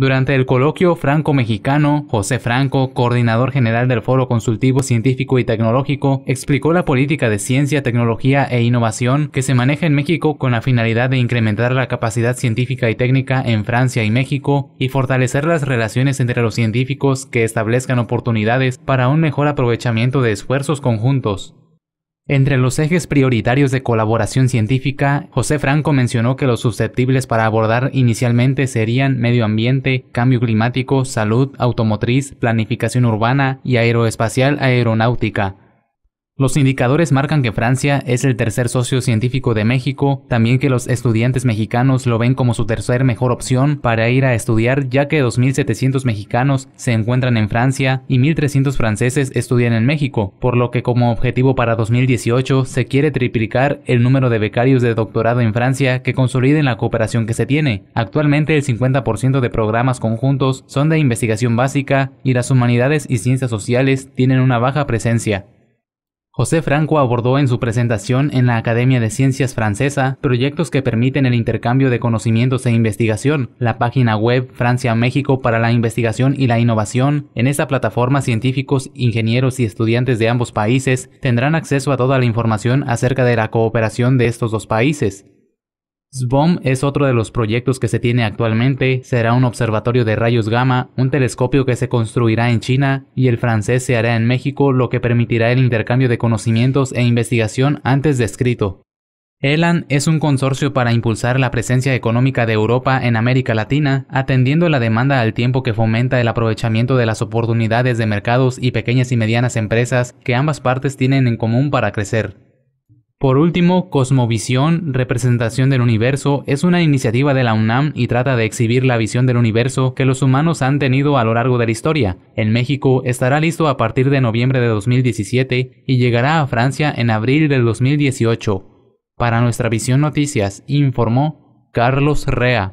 Durante el coloquio franco-mexicano, José Franco, coordinador general del Foro Consultivo Científico y Tecnológico, explicó la política de ciencia, tecnología e innovación que se maneja en México con la finalidad de incrementar la capacidad científica y técnica en Francia y México y fortalecer las relaciones entre los científicos que establezcan oportunidades para un mejor aprovechamiento de esfuerzos conjuntos. Entre los ejes prioritarios de colaboración científica, José Franco mencionó que los susceptibles para abordar inicialmente serían medio ambiente, cambio climático, salud, automotriz, planificación urbana y aeroespacial aeronáutica. Los indicadores marcan que Francia es el tercer socio científico de México, también que los estudiantes mexicanos lo ven como su tercer mejor opción para ir a estudiar ya que 2.700 mexicanos se encuentran en Francia y 1.300 franceses estudian en México, por lo que como objetivo para 2018 se quiere triplicar el número de becarios de doctorado en Francia que consoliden la cooperación que se tiene. Actualmente el 50% de programas conjuntos son de investigación básica y las humanidades y ciencias sociales tienen una baja presencia. José Franco abordó en su presentación en la Academia de Ciencias Francesa proyectos que permiten el intercambio de conocimientos e investigación, la página web Francia-México para la investigación y la innovación. En esta plataforma científicos, ingenieros y estudiantes de ambos países tendrán acceso a toda la información acerca de la cooperación de estos dos países. SBOM es otro de los proyectos que se tiene actualmente, será un observatorio de rayos gamma, un telescopio que se construirá en China y el francés se hará en México, lo que permitirá el intercambio de conocimientos e investigación antes descrito. ELAN es un consorcio para impulsar la presencia económica de Europa en América Latina, atendiendo la demanda al tiempo que fomenta el aprovechamiento de las oportunidades de mercados y pequeñas y medianas empresas que ambas partes tienen en común para crecer. Por último, Cosmovisión, representación del universo, es una iniciativa de la UNAM y trata de exhibir la visión del universo que los humanos han tenido a lo largo de la historia. En México estará listo a partir de noviembre de 2017 y llegará a Francia en abril del 2018. Para nuestra visión noticias, informó Carlos Rea.